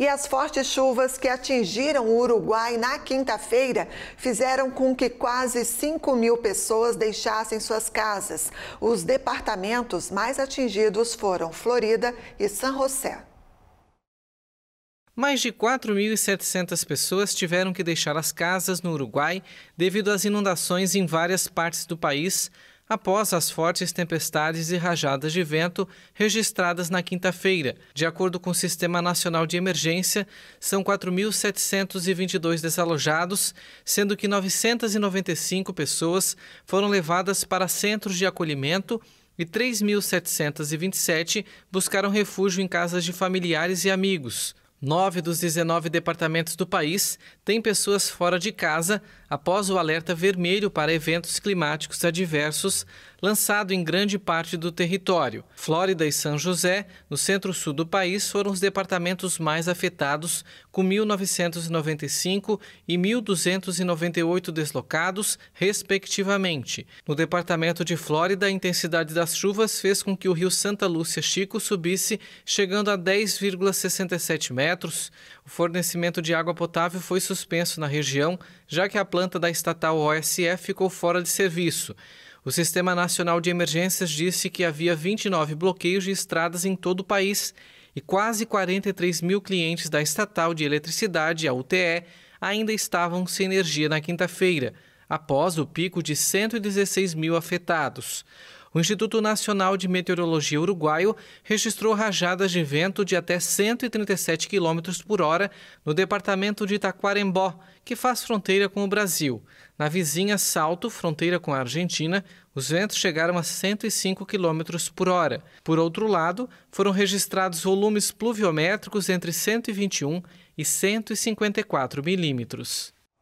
e as fortes chuvas que atingiram o Uruguai na quinta-feira fizeram com que quase 5 mil pessoas deixassem suas casas. Os departamentos mais atingidos foram Florida e San José. Mais de 4.700 pessoas tiveram que deixar as casas no Uruguai devido às inundações em várias partes do país após as fortes tempestades e rajadas de vento registradas na quinta-feira. De acordo com o Sistema Nacional de Emergência, são 4.722 desalojados, sendo que 995 pessoas foram levadas para centros de acolhimento e 3.727 buscaram refúgio em casas de familiares e amigos. Nove dos 19 departamentos do país têm pessoas fora de casa após o alerta vermelho para eventos climáticos adversos lançado em grande parte do território. Flórida e São José, no centro-sul do país, foram os departamentos mais afetados, com 1.995 e 1.298 deslocados, respectivamente. No departamento de Flórida, a intensidade das chuvas fez com que o rio Santa Lúcia Chico subisse, chegando a 10,67 metros. O fornecimento de água potável foi suspenso na região, já que a planta da estatal OSF ficou fora de serviço. O Sistema Nacional de Emergências disse que havia 29 bloqueios de estradas em todo o país e quase 43 mil clientes da estatal de eletricidade, a UTE, ainda estavam sem energia na quinta-feira, após o pico de 116 mil afetados. O Instituto Nacional de Meteorologia Uruguaio registrou rajadas de vento de até 137 km por hora no departamento de Itaquarembó, que faz fronteira com o Brasil. Na vizinha Salto, fronteira com a Argentina, os ventos chegaram a 105 km por hora. Por outro lado, foram registrados volumes pluviométricos entre 121 e 154 milímetros.